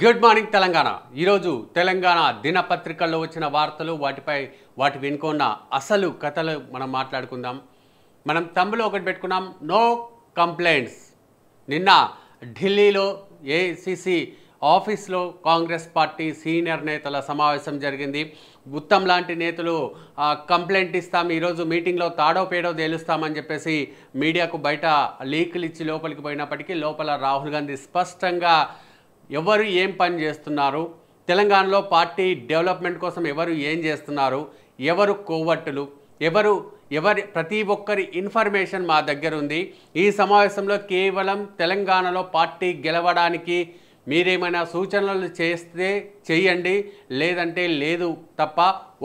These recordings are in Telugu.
గుడ్ మార్నింగ్ తెలంగాణ ఈరోజు తెలంగాణ దినపత్రికల్లో వచ్చిన వార్తలు వాటిపై వాటి వెనుకున్న అసలు కథలు మనం మాట్లాడుకుందాం మనం తమ్ములో ఒకటి పెట్టుకున్నాం నో కంప్లైంట్స్ నిన్న ఢిల్లీలో ఏసీసీ ఆఫీస్లో కాంగ్రెస్ పార్టీ సీనియర్ నేతల సమావేశం జరిగింది ఉత్తమ్ లాంటి నేతలు కంప్లైంట్ ఇస్తాం ఈరోజు మీటింగ్లో తాడో పేడో తేలుస్తామని చెప్పేసి మీడియాకు బయట లీకులు ఇచ్చి లోపలికి పోయినప్పటికీ లోపల రాహుల్ గాంధీ స్పష్టంగా ఎవరు ఏం పని చేస్తున్నారు తెలంగాణలో పార్టీ డెవలప్మెంట్ కోసం ఎవరు ఏం చేస్తున్నారు ఎవరు కోవట్టులు ఎవరు ఎవరి ప్రతి ఒక్కరి ఇన్ఫర్మేషన్ మా దగ్గర ఉంది ఈ సమావేశంలో కేవలం తెలంగాణలో పార్టీ గెలవడానికి మీరేమైనా సూచనలు చేస్తే చేయండి లేదంటే లేదు తప్ప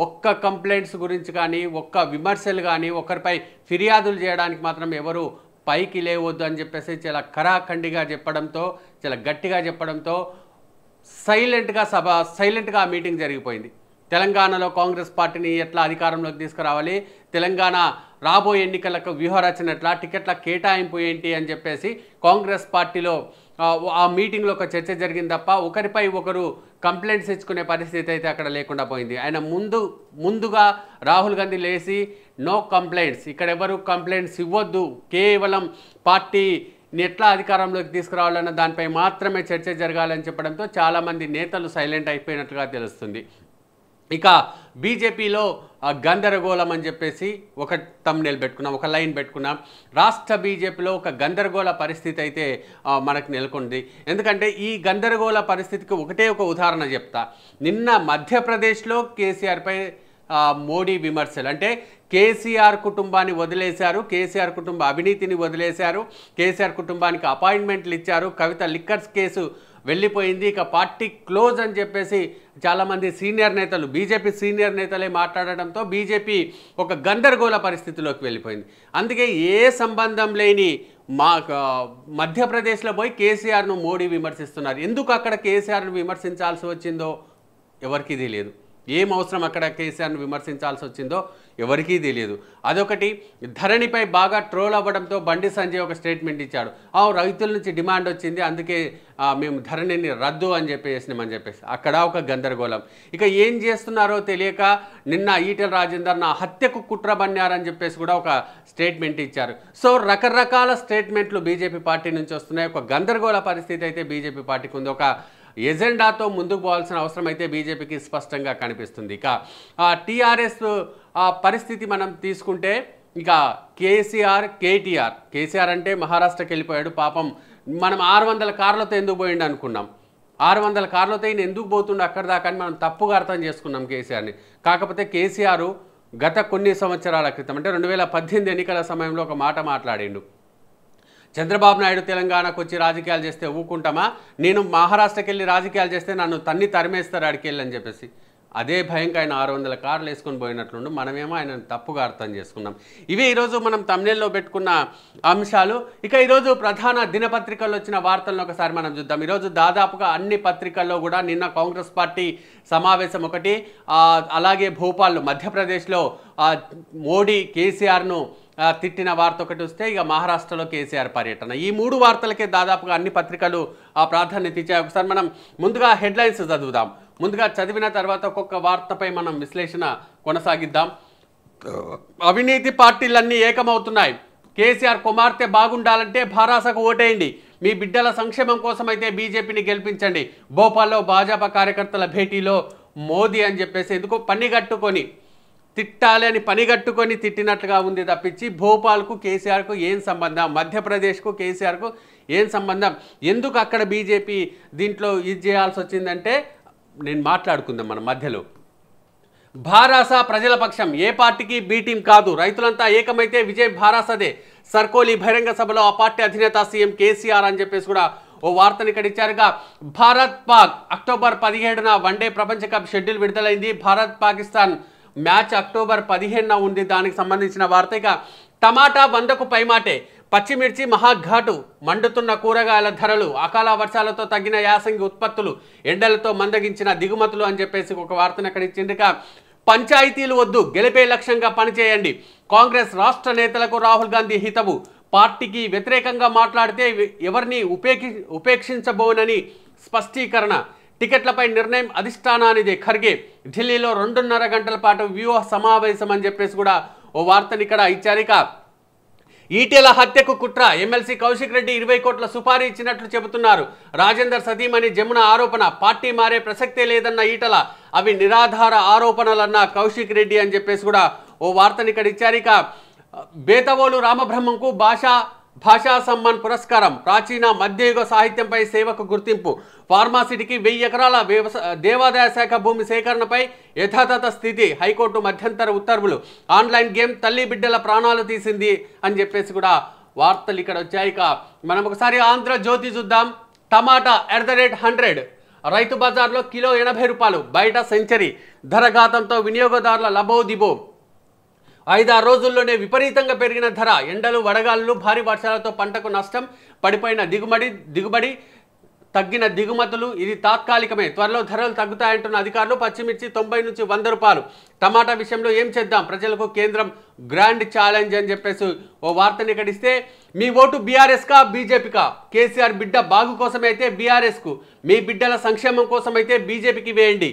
ఒక్క కంప్లైంట్స్ గురించి కానీ ఒక్క విమర్శలు కానీ ఒకరిపై ఫిర్యాదులు చేయడానికి మాత్రం ఎవరు పైకి లేవద్దు అని చెప్పేసి చాలా ఖరాఖండిగా చెప్పడంతో చాలా గట్టిగా చెప్పడంతో సైలెంట్గా సభ సైలెంట్గా ఆ మీటింగ్ జరిగిపోయింది తెలంగాణలో కాంగ్రెస్ పార్టీని ఎట్లా అధికారంలోకి తీసుకురావాలి తెలంగాణ రాబోయే ఎన్నికలకు వ్యూహరచన ఎట్లా టికెట్ల కేటాయింపు ఏంటి అని చెప్పేసి కాంగ్రెస్ పార్టీలో ఆ మీటింగ్లో ఒక చర్చ జరిగింది తప్ప ఒకరిపై ఒకరు కంప్లైంట్స్ ఇచ్చుకునే పరిస్థితి అయితే అక్కడ లేకుండా పోయింది ఆయన ముందు ముందుగా రాహుల్ గాంధీ లేచి నో కంప్లైంట్స్ ఇక్కడ ఎవరు కంప్లైంట్స్ ఇవ్వద్దు కేవలం పార్టీ ఎట్లా అధికారంలోకి తీసుకురావాలన్న దానిపై మాత్రమే చర్చ జరగాలని చెప్పడంతో చాలామంది నేతలు సైలెంట్ అయిపోయినట్లుగా తెలుస్తుంది ఇక బీజేపీలో గందరగోళం అని చెప్పేసి ఒక తమ్నెల్ పెట్టుకున్నాం ఒక లైన్ పెట్టుకున్నాం రాష్ట్ర బీజేపీలో ఒక గందరగోళ పరిస్థితి అయితే మనకు నెలకొంది ఎందుకంటే ఈ గందరగోళ పరిస్థితికి ఒకటే ఒక ఉదాహరణ చెప్తా నిన్న మధ్యప్రదేశ్లో కేసీఆర్పై మోడీ విమర్శలు అంటే కేసీఆర్ కుటుంబాన్ని వదిలేశారు కేసీఆర్ కుటుంబ అవినీతిని వదిలేశారు కేసీఆర్ కుటుంబానికి అపాయింట్మెంట్లు ఇచ్చారు కవిత లిక్కర్స్ కేసు వెళ్ళిపోయింది ఇక పార్టీ క్లోజ్ అని చెప్పేసి చాలామంది సీనియర్ నేతలు బీజేపీ సీనియర్ నేతలే మాట్లాడడంతో బీజేపీ ఒక గందరగోళ పరిస్థితిలోకి వెళ్ళిపోయింది అందుకే ఏ సంబంధం లేని మా మధ్యప్రదేశ్లో పోయి కేసీఆర్ను మోడీ విమర్శిస్తున్నారు ఎందుకు అక్కడ కేసీఆర్ను విమర్శించాల్సి వచ్చిందో ఎవరికీ తెలియదు ఏం అవసరం అక్కడ కేసీఆర్ను విమర్శించాల్సి వచ్చిందో ఎవరికీ తెలియదు అదొకటి ధరణిపై బాగా ట్రోల్ అవ్వడంతో బండి సంజయ్ ఒక స్టేట్మెంట్ ఇచ్చాడు ఆ రైతుల నుంచి డిమాండ్ వచ్చింది అందుకే మేము ధరణిని రద్దు అని చెప్పేసినామని చెప్పేసి అక్కడ ఒక గందరగోళం ఇక ఏం చేస్తున్నారో తెలియక నిన్న ఈటెల రాజేందర్ నా హత్యకు కుట్ర బన్నారని చెప్పేసి కూడా ఒక స్టేట్మెంట్ ఇచ్చారు సో రకరకాల స్టేట్మెంట్లు బీజేపీ పార్టీ నుంచి వస్తున్నాయి ఒక గందరగోళ పరిస్థితి అయితే బీజేపీ పార్టీకి ఉంది ఒక ఎజెండాతో ముందుకు పోవాల్సిన అవసరం అయితే బీజేపీకి స్పష్టంగా కనిపిస్తుంది ఇక టీఆర్ఎస్ పరిస్థితి మనం తీసుకుంటే ఇక కేసీఆర్ కేటీఆర్ కేసీఆర్ అంటే మహారాష్ట్రకి వెళ్ళిపోయాడు పాపం మనం ఆరు వందల కార్లతో ఎందుకు పోయిండు అనుకున్నాం ఆరు వందల కార్లతో ఈయన ఎందుకు పోతుండే అక్కడ దాకా అని మనం తప్పుగా అర్థం చేసుకున్నాం కేసీఆర్ని కాకపోతే కేసీఆర్ గత కొన్ని సంవత్సరాల క్రితం అంటే రెండు వేల పద్దెనిమిది ఎన్నికల సమయంలో ఒక మాట మాట్లాడిండు చంద్రబాబు నాయుడు తెలంగాణకు వచ్చి రాజకీయాలు చేస్తే ఊకుంటామా నేను మహారాష్ట్రకి వెళ్ళి రాజకీయాలు చేస్తే నన్ను తన్ని తరిమేస్తారు అడికి అని చెప్పేసి అదే భయంగా ఆయన ఆరు వందల కార్లు వేసుకొని పోయినట్లుండు మనమేమో ఆయన తప్పుగా అర్థం చేసుకున్నాం ఇవి ఈరోజు మనం తమిళలో పెట్టుకున్న అంశాలు ఇక ఈరోజు ప్రధాన దినపత్రికల్లో వచ్చిన వార్తలను ఒకసారి మనం చూద్దాం ఈరోజు దాదాపుగా అన్ని పత్రికల్లో కూడా నిన్న కాంగ్రెస్ పార్టీ సమావేశం ఒకటి అలాగే భోపాల్ మధ్యప్రదేశ్లో మోడీ కేసీఆర్ను తిట్టిన వార్త ఒకటి వస్తే ఇక మహారాష్ట్రలో కేసీఆర్ పర్యటన ఈ మూడు వార్తలకే దాదాపుగా అన్ని పత్రికలు ఆ ప్రాధాన్యత ఇచ్చాయి ఒకసారి మనం ముందుగా హెడ్లైన్స్ చదువుదాం ముందుగా చదివిన తర్వాత ఒక్కొక్క వార్తపై మనం విశ్లేషణ కొనసాగిద్దాం అవినీతి పార్టీలన్నీ ఏకమవుతున్నాయి కేసీఆర్ కుమార్తె బాగుండాలంటే భారాసకు ఓటేయండి మీ బిడ్డల సంక్షేమం కోసం అయితే బీజేపీని గెలిపించండి భోపాల్లో భాజపా కార్యకర్తల భేటీలో మోదీ అని చెప్పేసి ఎందుకు పని కట్టుకొని తిట్టాలి అని పనిగట్టుకొని తిట్టినట్లుగా ఉంది తప్పించి భోపాల్కు కేసీఆర్కు ఏం సంబంధం మధ్యప్రదేశ్కు కేసీఆర్కు ఏం సంబంధం ఎందుకు అక్కడ బీజేపీ దీంట్లో ఇది చేయాల్సి వచ్చిందంటే నేను మాట్లాడుకుందాం మన మధ్యలో భారాస ప్రజల పక్షం ఏ పార్టీకి బీటీం కాదు రైతులంతా ఏకమైతే విజయ్ భారాసదే సర్కోలి బహిరంగ సభలో ఆ పార్టీ అధినేత సీఎం కేసీఆర్ అని చెప్పేసి కూడా ఓ వార్తని ఇక్కడ ఇచ్చారుగా భారత్ పాక్ అక్టోబర్ పదిహేడున వన్డే ప్రపంచ కప్ షెడ్యూల్ విడుదలైంది భారత్ పాకిస్తాన్ మ్యాచ్ అక్టోబర్ పదిహేనున ఉంది దానికి సంబంధించిన వార్త టమాటా వందకు పైమాటే పచ్చిమిర్చి మహాఘాటు మండుతున్న కూరగాయల ధరలు అకాల వర్షాలతో తగ్గిన యాసంగి ఉత్పత్తులు ఎండలతో మందగించిన దిగుమతులు అని చెప్పేసి ఒక వార్తను అక్కడ ఇచ్చింది పంచాయతీలు వద్దు గెలిపే లక్ష్యంగా పనిచేయండి కాంగ్రెస్ రాష్ట్ర నేతలకు రాహుల్ గాంధీ హితవు పార్టీకి వ్యతిరేకంగా మాట్లాడితే ఎవరిని ఉపేక్షి ఉపేక్షించబోనని స్పష్టీకరణ టికెట్లపై నిర్ణయం అధిష్టానానిదే ఖర్గే ఢిల్లీలో రెండున్నర గంటల పాటు వ్యూహ సమావేశం అని చెప్పేసి కూడా ఓ వార్తని ఇక్కడ ఇచ్చారిక ఈటెల హత్యకు కుట్ర ఎమ్మెల్సీ కౌశిక్ రెడ్డి ఇరవై కోట్ల సుపారీ ఇచ్చినట్లు చెబుతున్నారు రాజేందర్ అని జమున ఆరోపణ పార్టీ మారే ప్రసక్తే లేదన్న ఈటల అవి నిరాధార ఆరోపణలన్న కౌశిక్ రెడ్డి అని చెప్పేసి కూడా ఓ వార్తని ఇక్కడ ఇచ్చారిక బేతవోలు రామబ్రహ్మంకు భాష భాషా సమ్మాన్ పురస్కారం ప్రాచీన మధ్యయుగ సాహిత్యంపై సేవకు గుర్తింపు ఫార్మాసిటీకి వెయ్యి ఎకరాల దేవాదాయ శాఖ భూమి సేకరణపై యథాతథ స్థితి హైకోర్టు మధ్యంతర ఉత్తర్వులు ఆన్లైన్ గేమ్ తల్లి బిడ్డల ప్రాణాలు తీసింది అని చెప్పేసి కూడా వార్తలు ఇక్కడ వచ్చాయి ఇక మనం ఒకసారి ఆంధ్రజ్యోతి చూద్దాం tomato at the rate hundred రైతు బజార్లో కిలో ఎనభై రూపాయలు బయట సెంచరీ ధరఘాతంతో వినియోగదారుల లబోదిబో ఐదారు రోజుల్లోనే విపరీతంగా పెరిగిన ధర ఎండలు వడగాళ్ళు భారీ వర్షాలతో పంటకు నష్టం పడిపోయిన దిగుబడి దిగుబడి తగ్గిన దిగుమతులు ఇది తాత్కాలికమే త్వరలో ధరలు తగ్గుతాయంటున్న అధికారులు పచ్చిమిర్చి తొంభై నుంచి వంద రూపాయలు టమాటా విషయంలో ఏం చేద్దాం ప్రజలకు కేంద్రం గ్రాండ్ ఛాలెంజ్ అని చెప్పేసి ఓ వార్తని గడిస్తే మీ ఓటు బీఆర్ఎస్కా బీజేపీకా కేసీఆర్ బిడ్డ బాగు కోసమైతే బీఆర్ఎస్కు మీ బిడ్డల సంక్షేమం కోసమైతే బీజేపీకి వేయండి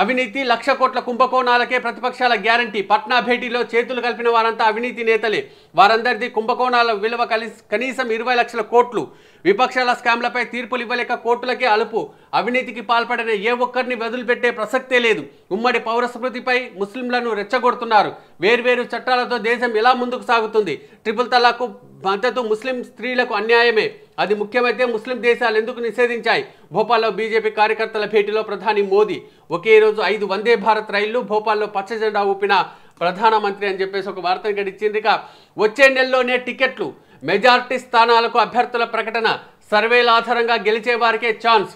అవినీతి లక్ష కోట్ల కుంభకోణాలకే ప్రతిపక్షాల గ్యారంటీ పట్నా భేటీలో చేతులు కలిపిన వారంతా అవినీతి నేతలే వారందరిది కుంభకోణాల విలువ కలిసి కనీసం ఇరవై లక్షల కోట్లు విపక్షాల స్కామ్లపై తీర్పులు ఇవ్వలేక కోర్టులకే అలుపు అవినీతికి పాల్పడిన ఏ ఒక్కరిని వదిలిపెట్టే ప్రసక్తే లేదు ఉమ్మడి పౌరస్మృతిపై ముస్లింలను రెచ్చగొడుతున్నారు వేర్వేరు చట్టాలతో దేశం ఎలా ముందుకు సాగుతుంది ట్రిపుల్ తలాకు మద్దతు ముస్లిం స్త్రీలకు అన్యాయమే అది ముఖ్యమైతే ముస్లిం దేశాలు ఎందుకు నిషేధించాయి భోపాల్లో బీజేపీ కార్యకర్తల భేటీలో ప్రధాని మోదీ ఒకే రోజు ఐదు వందే భారత్ రైళ్లు భోపాల్లో పచ్చజెండా ఊపిన ప్రధానమంత్రి అని చెప్పేసి ఒక వార్తను గడిచింది వచ్చే నెలలోనే టికెట్లు మెజార్టీ స్థానాలకు అభ్యర్థుల ప్రకటన సర్వేల ఆధారంగా గెలిచే వారికే ఛాన్స్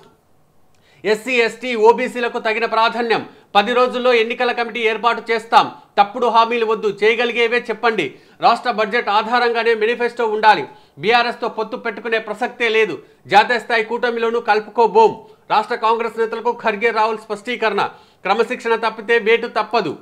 ఎస్సీ ఎస్టీ ఓబీసీలకు తగిన ప్రాధాన్యం పది రోజుల్లో ఎన్నికల కమిటీ ఏర్పాటు చేస్తాం తప్పుడు హామీలు వద్దు చేయగలిగేవే చెప్పండి రాష్ట్ర బడ్జెట్ ఆధారంగానే మేనిఫెస్టో ఉండాలి బీఆర్ఎస్తో పొత్తు పెట్టుకునే ప్రసక్తే లేదు జాతీయ స్థాయి కూటమిలోనూ కలుపుకోబోం రాష్ట్ర కాంగ్రెస్ నేతలకు ఖర్గే రావుల్ స్పష్టీకరణ క్రమశిక్షణ తప్పితే వేటు తప్పదు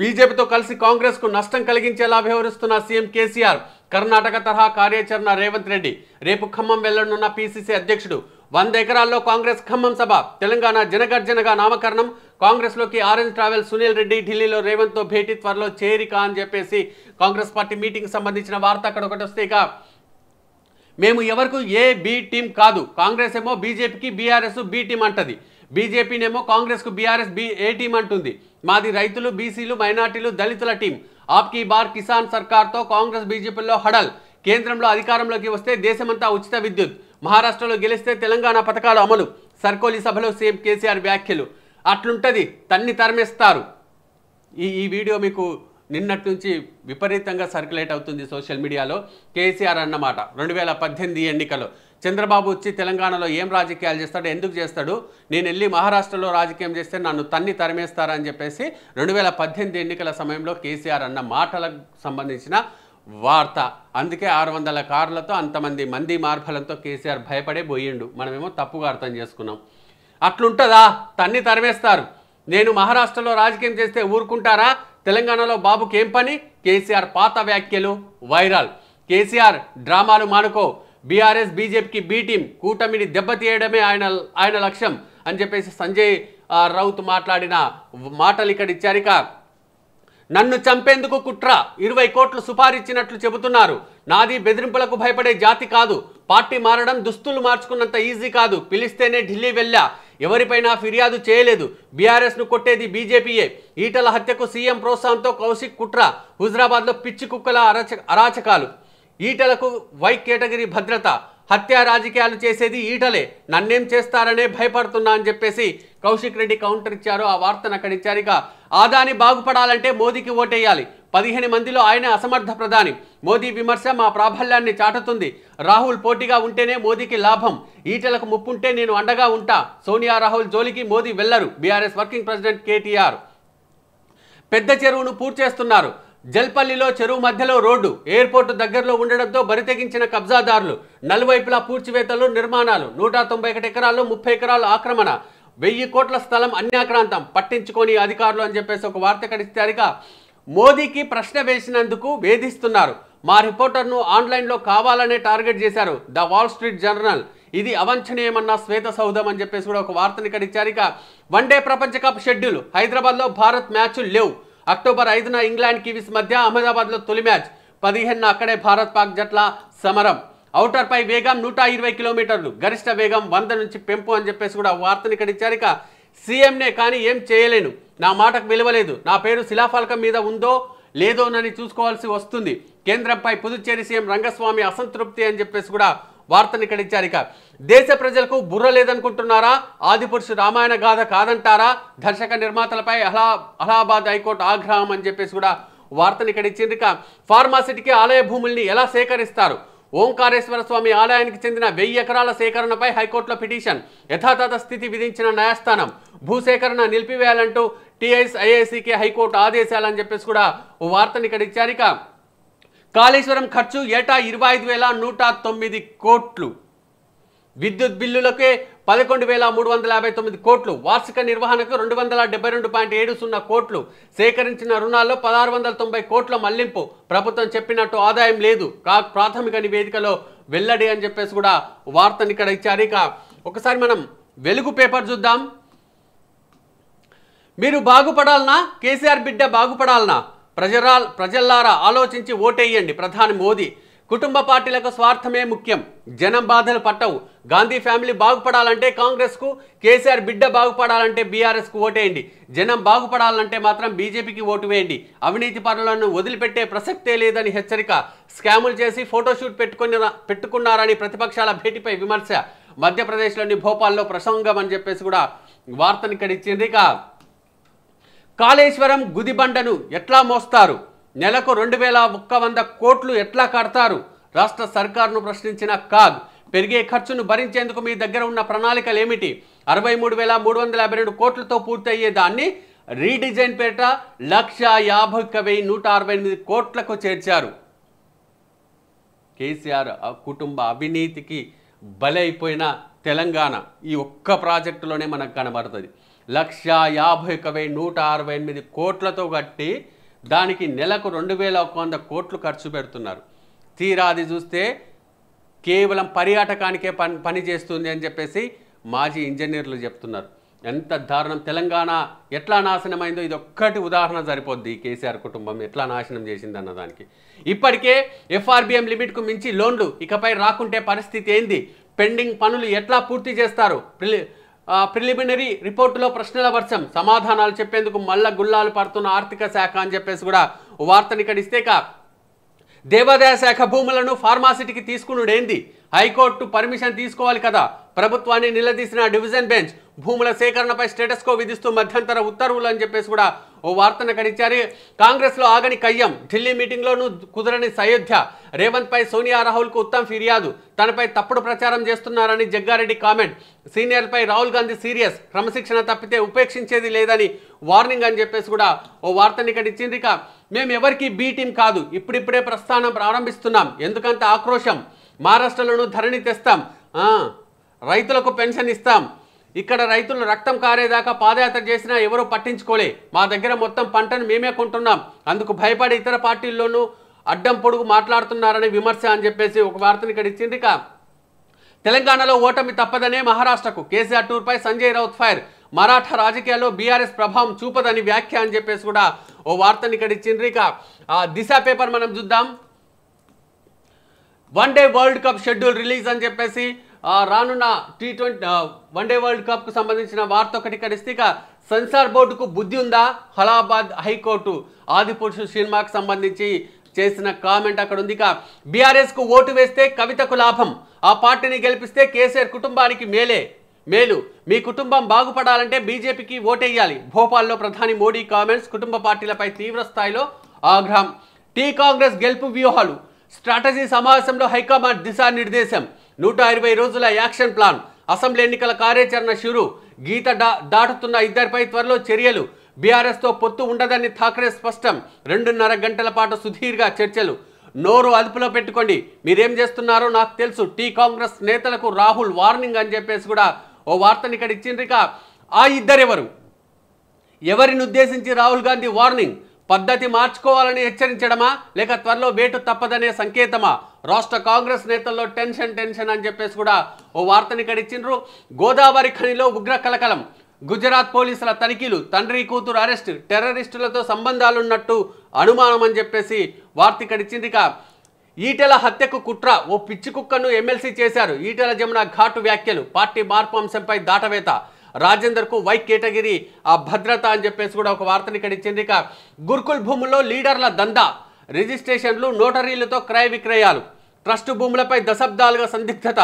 బీజేపీతో కలిసి కాంగ్రెస్కు నష్టం కలిగించేలా వ్యవహరిస్తున్న సీఎం కేసీఆర్ కర్ణాటక తరహా కార్యాచరణ రేవంత్ రెడ్డి రేపు ఖమ్మం వెళ్లనున్న పీసీసీ అధ్యక్షుడు వంద ఎకరాల్లో కాంగ్రెస్ ఖమ్మం సభ తెలంగాణ జనగర్జనగా నామకరణం కాంగ్రెస్లోకి ఆరెంజ్ ట్రావెల్ సునీల్ రెడ్డి ఢిల్లీలో రేవంత్తో భేటీ త్వరలో చేరిక అని చెప్పేసి కాంగ్రెస్ పార్టీ మీటింగ్ సంబంధించిన వార్త అక్కడ ఒకటి వస్తే ఇక మేము ఎవరికి ఏ బి టీం కాదు కాంగ్రెస్ ఏమో బీజేపీకి బీఆర్ఎస్ బి టీం అంటది బీజేపీనేమో కాంగ్రెస్కు బీఆర్ఎస్ బి ఏ టీం అంటుంది మాది రైతులు బీసీలు మైనార్టీలు దళితుల టీం ఆప్కీ బార్ కిసాన్ సర్కార్తో కాంగ్రెస్ బీజేపీలో హడల్ కేంద్రంలో అధికారంలోకి వస్తే దేశమంతా ఉచిత విద్యుత్ మహారాష్ట్రలో గెలిస్తే తెలంగాణ పథకాలు అమలు సర్కోలి సభలో సీఎం కేసీఆర్ వ్యాఖ్యలు అట్లుంటుంది తన్ని తరమేస్తారు ఈ ఈ వీడియో మీకు నిన్నటి నుంచి విపరీతంగా సర్క్యులేట్ అవుతుంది సోషల్ మీడియాలో కేసీఆర్ అన్నమాట రెండు వేల పద్దెనిమిది ఎన్నికలో చంద్రబాబు వచ్చి తెలంగాణలో ఏం రాజకీయాలు చేస్తాడు ఎందుకు చేస్తాడు నేను వెళ్ళి మహారాష్ట్రలో రాజకీయం చేస్తే నన్ను తన్ని తరిమేస్తారని చెప్పేసి రెండు వేల పద్దెనిమిది ఎన్నికల సమయంలో కేసీఆర్ అన్న మాటలకు సంబంధించిన వార్త అందుకే ఆరు వందల కార్లతో అంతమంది మంది మార్పులతో కేసీఆర్ భయపడే పోయిండు మనమేమో తప్పుగా అర్థం చేసుకున్నాం అట్లుంటుందా తన్ని తరిమేస్తారు నేను మహారాష్ట్రలో రాజకీయం చేస్తే ఊరుకుంటారా తెలంగాణలో బాబుకి ఏం పని కేసీఆర్ పాత వ్యాఖ్యలు వైరల్ కేసీఆర్ డ్రామాలు మానుకో బీఆర్ఎస్ బీజేపీకి బీ టీం కూటమిని దెబ్బతీయడమే ఆయన ఆయన లక్ష్యం అని చెప్పేసి సంజయ్ రౌత్ మాట్లాడిన మాటలు ఇక్కడ ఇచ్చారిక నన్ను చంపేందుకు కుట్ర ఇరవై కోట్లు సుపారిచ్చినట్లు చెబుతున్నారు నాది బెదిరింపులకు భయపడే జాతి కాదు పార్టీ మారడం దుస్తులు మార్చుకున్నంత ఈజీ కాదు పిలిస్తేనే ఢిల్లీ వెళ్ళా ఎవరిపైనా ఫిర్యాదు చేయలేదు బీఆర్ఎస్ను కొట్టేది బీజేపీయే ఈటల హత్యకు సీఎం ప్రోత్సాహంతో కౌశిక్ కుట్ర హుజరాబాద్లో పిచ్చి కుక్కల అరాచ అరాచకాలు ఈటలకు వై కేటగిరీ భద్రత హత్యా రాజకీయాలు చేసేది ఈటలే నన్నేం చేస్తారనే భయపడుతున్నా అని చెప్పేసి కౌశిక్ రెడ్డి కౌంటర్ ఇచ్చారు ఆ వార్తను అక్కడ ఇచ్చారు ఇక ఆదాని బాగుపడాలంటే మోదీకి ఓటేయాలి పదిహేను మందిలో ఆయన అసమర్థ ప్రధాని మోదీ విమర్శ మా ప్రాబల్యాన్ని చాటుతుంది రాహుల్ పోటీగా ఉంటేనే మోదీకి లాభం ఈటలకు ముప్పుంటే నేను అండగా ఉంటా సోనియా రాహుల్ జోలికి మోదీ వెళ్లరు బీఆర్ఎస్ వర్కింగ్ ప్రెసిడెంట్ కేటీఆర్ పెద్ద చెరువును పూర్తి చేస్తున్నారు జల్పల్లిలో చెరువు మధ్యలో రోడ్డు ఎయిర్పోర్టు దగ్గరలో ఉండడంతో బరితెగించిన కబ్జాదారులు నలువైపులా పూడ్చివేతలు నిర్మాణాలు నూట తొంభై ఒకటి ఎకరాల్లో ముప్పై ఎకరాలు ఆక్రమణ వెయ్యి కోట్ల స్థలం అన్యాక్రాంతం పట్టించుకొని అధికారులు అని చెప్పేసి ఒక వార్త కడిస్తారుగా మోదీకి ప్రశ్న వేసినందుకు వేధిస్తున్నారు మా రిపోర్టర్ను ఆన్లైన్లో కావాలనే టార్గెట్ చేశారు ద వాల్ స్ట్రీట్ జర్నల్ ఇది అవంఛనీయమన్న శ్వేత సౌధం అని చెప్పేసి కూడా ఒక వార్తని కడిచారు ఇక వన్డే ప్రపంచ కప్ షెడ్యూల్ హైదరాబాద్లో భారత్ మ్యాచ్లు లేవు అక్టోబర్ ఐదున ఇంగ్లాండ్ కివీస్ మధ్య అహ్మదాబాద్లో తొలి మ్యాచ్ పదిహేను అక్కడే భారత్ పాక్ జట్ల సమరం అవుటర్పై వేగం నూట ఇరవై కిలోమీటర్లు గరిష్ట వేగం వంద నుంచి పెంపు అని చెప్పేసి కూడా వార్తను ఇక్కడ ఇచ్చారు ఇక సీఎంనే కానీ ఏం చేయలేను నా మాటకు విలువలేదు నా పేరు శిలాఫలకం మీద ఉందో లేదోనని చూసుకోవాల్సి వస్తుంది కేంద్రంపై పుదుచ్చేరి సీఎం రంగస్వామి అసంతృప్తి అని చెప్పేసి కూడా వార్తను ఇక్కడ ఇచ్చారు ఇక దేశ ప్రజలకు బుర్ర లేదనుకుంటున్నారా ఆదిపురుషు రామాయణ గాథ కాదంటారా దర్శక నిర్మాతలపై అలా అలహాబాద్ హైకోర్టు ఆగ్రహం అని చెప్పేసి కూడా వార్తను ఇక్కడ ఇచ్చింది ఇక ఫార్మాసిటీకి ఆలయ భూముల్ని ఎలా సేకరిస్తారు ఓంకారేశ్వర స్వామి ఆలయానికి చెందిన వెయ్యి ఎకరాల సేకరణపై హైకోర్టులో పిటిషన్ యథాతథ స్థితి విధించిన న్యాయస్థానం భూసేకరణ నిలిపివేయాలంటూ టీఐఎస్ ఐఐసికి హైకోర్టు ఆదేశాలని చెప్పేసి కూడా వార్తను ఇక్కడ ఇచ్చారు కాళేశ్వరం ఖర్చు ఏటా ఇరవై ఐదు వేల నూట తొమ్మిది కోట్లు విద్యుత్ బిల్లులకే పదకొండు వేల మూడు వందల యాభై తొమ్మిది కోట్లు వార్షిక నిర్వహణకు రెండు వందల డెబ్బై రెండు పాయింట్ ఏడు సున్నా కోట్లు సేకరించిన రుణాల్లో పదహారు వందల తొంభై కోట్ల మళ్లింపు ప్రభుత్వం చెప్పినట్టు ఆదాయం లేదు కా ప్రాథమిక నివేదికలో వెల్లడి అని చెప్పేసి కూడా వార్తను ఇక్కడ ఇచ్చారు ఇక ఒకసారి మనం వెలుగు పేపర్ చూద్దాం మీరు బాగుపడాలనా కేసీఆర్ బిడ్డ బాగుపడాలనా ప్రజరా ప్రజల్లారా ఆలోచించి ఓటేయండి ప్రధాని మోదీ కుటుంబ పార్టీలకు స్వార్థమే ముఖ్యం జనం బాధలు పట్టవు గాంధీ ఫ్యామిలీ బాగుపడాలంటే కాంగ్రెస్కు కేసీఆర్ బిడ్డ బాగుపడాలంటే బీఆర్ఎస్కు ఓటేయండి జనం బాగుపడాలంటే మాత్రం బీజేపీకి ఓటు వేయండి అవినీతి పనులను వదిలిపెట్టే ప్రసక్తే లేదని హెచ్చరిక స్కాములు చేసి ఫోటోషూట్ పెట్టుకుని పెట్టుకున్నారని ప్రతిపక్షాల భేటీపై విమర్శ మధ్యప్రదేశ్లోని భోపాల్లో ప్రసంగం అని చెప్పేసి కూడా వార్తను ఇక్కడ ఇచ్చింది ఇక కాళేశ్వరం గుదిబండను ఎట్లా మోస్తారు నెలకు రెండు వేల ఒక్క వంద కోట్లు ఎట్లా కడతారు రాష్ట్ర సర్కార్ను ప్రశ్నించిన కాగ్ పెరిగే ఖర్చును భరించేందుకు మీ దగ్గర ఉన్న ప్రణాళికలు ఏమిటి అరవై మూడు వేల మూడు వందల యాభై రెండు కోట్లతో పూర్తయ్యే దాన్ని రీడిజైన్ పేట లక్ష యాభై ఒక్క వెయ్యి నూట అరవై ఎనిమిది కోట్లకు చేర్చారు కేసీఆర్ కుటుంబ అవినీతికి బలైపోయిన తెలంగాణ ఈ ఒక్క ప్రాజెక్టులోనే మనకు కనబడుతుంది లక్ష యాభై ఒక్క వెయ్యి నూట అరవై ఎనిమిది కోట్లతో కట్టి దానికి నెలకు రెండు వేల ఒక వంద కోట్లు ఖర్చు పెడుతున్నారు తీరాది చూస్తే కేవలం పర్యాటకానికే పని పని చేస్తుంది అని చెప్పేసి మాజీ ఇంజనీర్లు చెప్తున్నారు ఎంత దారుణం తెలంగాణ ఎట్లా నాశనమైందో ఇది ఒక్కటి ఉదాహరణ సరిపోద్ది కేసీఆర్ కుటుంబం ఎట్లా నాశనం చేసింది అన్నదానికి ఇప్పటికే ఎఫ్ఆర్బిఎం లిమిట్కు మించి లోన్లు ఇకపై రాకుంటే పరిస్థితి ఏంది పెండింగ్ పనులు ఎట్లా పూర్తి చేస్తారు ప్రిలిమినరీ రిపోర్టులో ప్రశ్నల వర్షం సమాధానాలు చెప్పేందుకు మల్ల గుల్లాలు పడుతున్న ఆర్థిక శాఖ అని చెప్పేసి కూడా వార్తని కడిస్తే దేవాదాయ శాఖ భూములను ఫార్మాసిటీకి తీసుకునుడేంది హైకోర్టు పర్మిషన్ తీసుకోవాలి కదా ప్రభుత్వాన్ని నిలదీసిన డివిజన్ బెంచ్ భూముల సేకరణపై స్టేటస్కో విధిస్తూ మధ్యంతర ఉత్తర్వులు అని చెప్పేసి కూడా ఓ వార్తను కడిచారు కాంగ్రెస్లో ఆగని కయ్యం ఢిల్లీ మీటింగ్లోనూ కుదరని సయోధ్య పై సోనియా రాహుల్కు ఉత్తమ్ ఫిర్యాదు తనపై తప్పుడు ప్రచారం చేస్తున్నారని జగ్గారెడ్డి కామెంట్ పై రాహుల్ గాంధీ సీరియస్ క్రమశిక్షణ తప్పితే ఉపేక్షించేది లేదని వార్నింగ్ అని చెప్పేసి కూడా ఓ వార్తని ఇక్కడ ఇచ్చింది ఇక మేము ఎవరికి బీ టీం కాదు ఇప్పుడిప్పుడే ప్రస్థానం ప్రారంభిస్తున్నాం ఎందుకంత ఆక్రోశం మహారాష్ట్రలోనూ ధరణి తెస్తాం రైతులకు పెన్షన్ ఇస్తాం ఇక్కడ రైతులు రక్తం కారేదాకా పాదయాత్ర చేసినా ఎవరూ పట్టించుకోలే మా దగ్గర మొత్తం పంటను మేమే కొంటున్నాం అందుకు భయపడి ఇతర పార్టీల్లోనూ అడ్డం పొడుగు మాట్లాడుతున్నారని విమర్శ అని చెప్పేసి ఒక వార్తను ఇక్కడ ఇచ్చింది ఇక తెలంగాణలో ఓటమి తప్పదనే మహారాష్ట్రకు కేసీఆర్ టూర్పై సంజయ్ రౌత్ ఫైర్ మరాఠా రాజకీయాల్లో బీఆర్ఎస్ ప్రభావం చూపదని వ్యాఖ్య అని చెప్పేసి కూడా ఓ వార్తను ఇక్కడ ఇచ్చింది ఇక దిశ పేపర్ మనం చూద్దాం one day world cup schedule release అని చెప్పేసి రానున్న టీ ట్వంటీ వన్డే వరల్డ్ కప్కు సంబంధించిన వార్త ఒకటి ఇక సెన్సార్ బోర్డుకు బుద్ధి ఉందా హలాబాద్ హైకోర్టు ఆదిపురుషు సినిమాకు సంబంధించి చేసిన కామెంట్ అక్కడ ఉంది ఇక బీఆర్ఎస్కు ఓటు వేస్తే కవితకు లాభం ఆ పార్టీని గెలిపిస్తే కేసీఆర్ కుటుంబానికి మేలే మేలు మీ కుటుంబం బాగుపడాలంటే బీజేపీకి ఓటేయాలి భోపాల్లో ప్రధాని మోడీ కామెంట్స్ కుటుంబ పార్టీలపై తీవ్ర స్థాయిలో ఆగ్రహం టీ కాంగ్రెస్ గెలుపు వ్యూహాలు స్ట్రాటజీ సమావేశంలో హైకమాండ్ దిశానిర్దేశం నూట ఇరవై రోజుల యాక్షన్ ప్లాన్ అసెంబ్లీ ఎన్నికల కార్యాచరణ షురు గీత దాటుతున్న ఇద్దరిపై త్వరలో చర్యలు బీఆర్ఎస్తో పొత్తు ఉండదని థాకరే స్పష్టం రెండున్నర గంటల పాటు సుదీర్ఘ చర్చలు నోరు అదుపులో పెట్టుకోండి మీరేం చేస్తున్నారో నాకు తెలుసు టీ కాంగ్రెస్ నేతలకు రాహుల్ వార్నింగ్ అని చెప్పేసి కూడా ఓ వార్తని ఇక్కడ ఇచ్చిండ్రిక ఆ ఇద్దరెవరు ఎవరిని ఉద్దేశించి రాహుల్ గాంధీ వార్నింగ్ పద్ధతి మార్చుకోవాలని హెచ్చరించడమా లేక త్వరలో వేటు తప్పదనే సంకేతమా రాష్ట్ర కాంగ్రెస్ నేతల్లో టెన్షన్ టెన్షన్ అని చెప్పేసి కూడా ఓ వార్తని కడిచిండ్రు గోదావరి ఖనిలో ఉగ్ర కలకలం గుజరాత్ పోలీసుల తనిఖీలు తండ్రి కూతురు అరెస్ట్ టెర్రరిస్టులతో సంబంధాలున్నట్టు అనుమానం అని చెప్పేసి వార్త కడిచింది ఇక ఈటెల హత్యకు కుట్ర ఓ పిచ్చి కుక్కను ఎమ్మెల్సీ చేశారు ఈటెల జమున ఘాటు వ్యాఖ్యలు పార్టీ మార్పు అంశంపై దాటవేత రాజేందర్కు వై కేటగిరీ భద్రత అని చెప్పేసి కూడా ఒక వార్తని ఇక్కడ ఇచ్చింది ఇక గురుకుల్ భూముల్లో లీడర్ల దందా రిజిస్ట్రేషన్లు నోటరీలతో క్రయ విక్రయాలు ట్రస్ట్ భూములపై దశాబ్దాలుగా సందిగ్ధత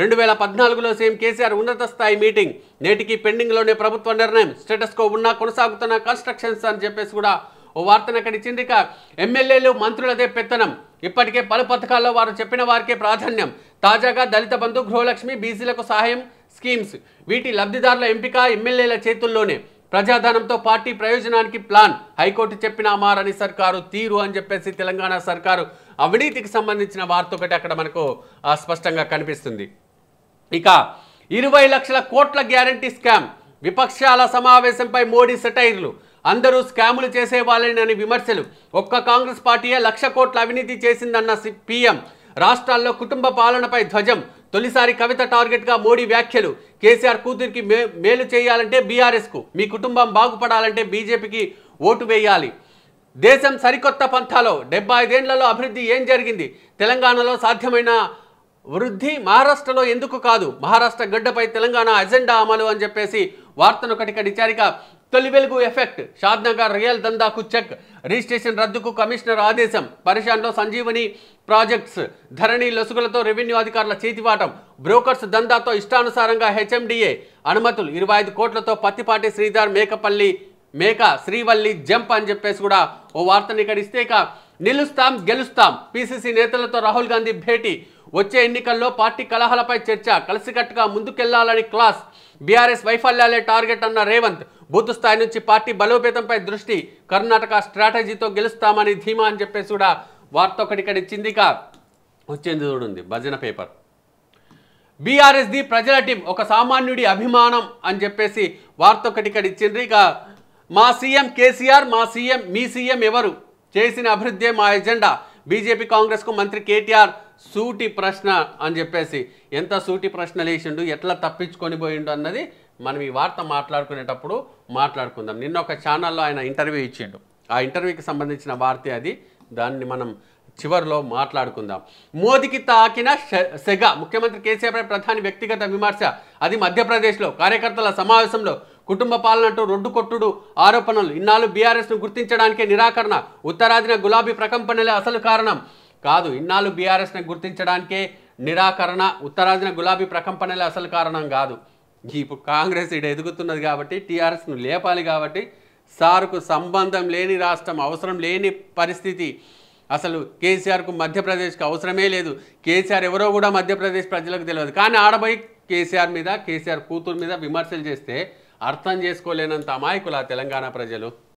రెండు వేల పద్నాలుగులో సీఎం కేసీఆర్ ఉన్నత స్థాయి మీటింగ్ నేటికి పెండింగ్లోనే ప్రభుత్వ నిర్ణయం స్టేటస్కో ఉన్నా కొనసాగుతున్న కన్స్ట్రక్షన్స్ అని చెప్పేసి కూడా ఓ వార్తను అక్కడ ఇచ్చింది ఇక ఎమ్మెల్యేలు మంత్రులదే పెత్తనం ఇప్పటికే పలు పథకాల్లో వారు చెప్పిన వారికే ప్రాధాన్యం తాజాగా దళిత బంధు గృహలక్ష్మి బీసీలకు సహాయం స్కీమ్స్ వీటి లబ్ధిదారుల ఎంపిక ఎమ్మెల్యేల చేతుల్లోనే ప్రజాధనంతో పార్టీ ప్రయోజనానికి ప్లాన్ హైకోర్టు చెప్పిన మారని సర్కారు తీరు అని చెప్పేసి తెలంగాణ సర్కారు అవినీతికి సంబంధించిన వార్త ఒకటి అక్కడ మనకు స్పష్టంగా కనిపిస్తుంది ఇక ఇరవై లక్షల కోట్ల గ్యారంటీ స్కామ్ విపక్షాల సమావేశంపై మోడీ సెటైర్లు అందరూ స్కాములు చేసేవాళ్ళేనని విమర్శలు ఒక్క కాంగ్రెస్ పార్టీయే లక్ష కోట్ల అవినీతి చేసిందన్న పిఎం రాష్ట్రాల్లో కుటుంబ పాలనపై ధ్వజం తొలిసారి కవిత టార్గెట్గా మోడీ వ్యాఖ్యలు కేసీఆర్ కూతురికి మే మేలు చేయాలంటే బీఆర్ఎస్కు మీ కుటుంబం బాగుపడాలంటే బీజేపీకి ఓటు వేయాలి దేశం సరికొత్త పంథాలో డెబ్బై ఐదేళ్లలో అభివృద్ధి ఏం జరిగింది తెలంగాణలో సాధ్యమైన వృద్ధి మహారాష్ట్రలో ఎందుకు కాదు మహారాష్ట్ర గడ్డపై తెలంగాణ అజెండా అమలు అని చెప్పేసి వార్తను ఒకటి కడిచారిక తొలి వెలుగు ఎఫెక్ట్ షాద్నగర్ రియల్ దందాకు చెక్ రిజిస్ట్రేషన్ రద్దుకు కమిషనర్ ఆదేశం పరిషాన్లో సంజీవని ప్రాజెక్ట్స్ ధరణి లొసుగులతో రెవెన్యూ అధికారుల చేతివాటం బ్రోకర్స్ దందాతో ఇష్టానుసారంగా హెచ్ఎండిఏ అనుమతులు ఇరవై ఐదు కోట్లతో పత్తిపాటి శ్రీధర్ మేకపల్లి మేక శ్రీవల్లి జంప్ అని చెప్పేసి కూడా ఓ వార్తని ఇక్కడ ఇస్తే ఇక నిలుస్తాం గెలుస్తాం పిసిసి నేతలతో రాహుల్ గాంధీ భేటీ వచ్చే ఎన్నికల్లో పార్టీ కలహాలపై చర్చ కలిసికట్టుగా ముందుకెళ్లాలని క్లాస్ బీఆర్ఎస్ వైఫల్యాలే టార్గెట్ అన్న రేవంత్ బూత్ స్థాయి నుంచి పార్టీ బలోపేతంపై దృష్టి కర్ణాటక స్ట్రాటజీతో గెలుస్తామని ధీమా అని చెప్పేసి కూడా వార్త ఒకటిక్కడ ఇచ్చింది ఇక వచ్చింది చూడండి భజన పేపర్ బీఆర్ఎస్ది ప్రజల టీం ఒక సామాన్యుడి అభిమానం అని చెప్పేసి వార్త ఒకటి ఇక్కడ ఇచ్చిండ్రు ఇక మా సీఎం కేసీఆర్ మా సీఎం మీ సీఎం ఎవరు చేసిన అభివృద్ధి మా ఎజెండా బీజేపీ కాంగ్రెస్కు మంత్రి కేటీఆర్ సూటి ప్రశ్న అని చెప్పేసి ఎంత సూటి ప్రశ్న లేచిండు ఎట్లా తప్పించుకొని పోయిండు అన్నది మనం ఈ వార్త మాట్లాడుకునేటప్పుడు మాట్లాడుకుందాం నిన్న ఒక ఛానల్లో ఆయన ఇంటర్వ్యూ ఇచ్చిండు ఆ ఇంటర్వ్యూకి సంబంధించిన వార్త అది దాన్ని మనం చివరిలో మాట్లాడుకుందాం మోదీకి తాకిన సెగ ముఖ్యమంత్రి కేసీఆర్ ప్రధాని వ్యక్తిగత విమర్శ అది మధ్యప్రదేశ్లో కార్యకర్తల సమావేశంలో కుటుంబ పాలనంటూ రొడ్డు కొట్టుడు ఆరోపణలు ఇన్నాళ్ళు బీఆర్ఎస్ను గుర్తించడానికే నిరాకరణ ఉత్తరాదిన గులాబీ ప్రకంపనలే అసలు కారణం కాదు ఇన్నాళ్ళు బీఆర్ఎస్ను గుర్తించడానికే నిరాకరణ ఉత్తరాదిన గులాబీ ప్రకంపనలే అసలు కారణం కాదు ఇప్పుడు కాంగ్రెస్ ఇటు ఎదుగుతున్నది కాబట్టి టీఆర్ఎస్ను లేపాలి కాబట్టి సార్కు సంబంధం లేని రాష్ట్రం అవసరం లేని పరిస్థితి అసలు కేసీఆర్కు మధ్యప్రదేశ్కి అవసరమే లేదు కేసీఆర్ ఎవరో కూడా మధ్యప్రదేశ్ ప్రజలకు తెలియదు కానీ ఆడబోయి కేసీఆర్ మీద కేసీఆర్ కూతురు మీద విమర్శలు చేస్తే అర్థం చేసుకోలేనంత అమాయకులు తెలంగాణ ప్రజలు